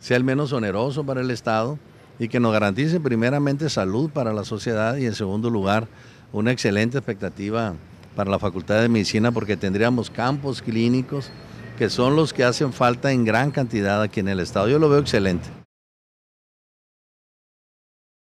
sea el menos oneroso para el Estado y que nos garantice primeramente salud para la sociedad y en segundo lugar una excelente expectativa para la Facultad de Medicina porque tendríamos campos clínicos que son los que hacen falta en gran cantidad aquí en el Estado. Yo lo veo excelente.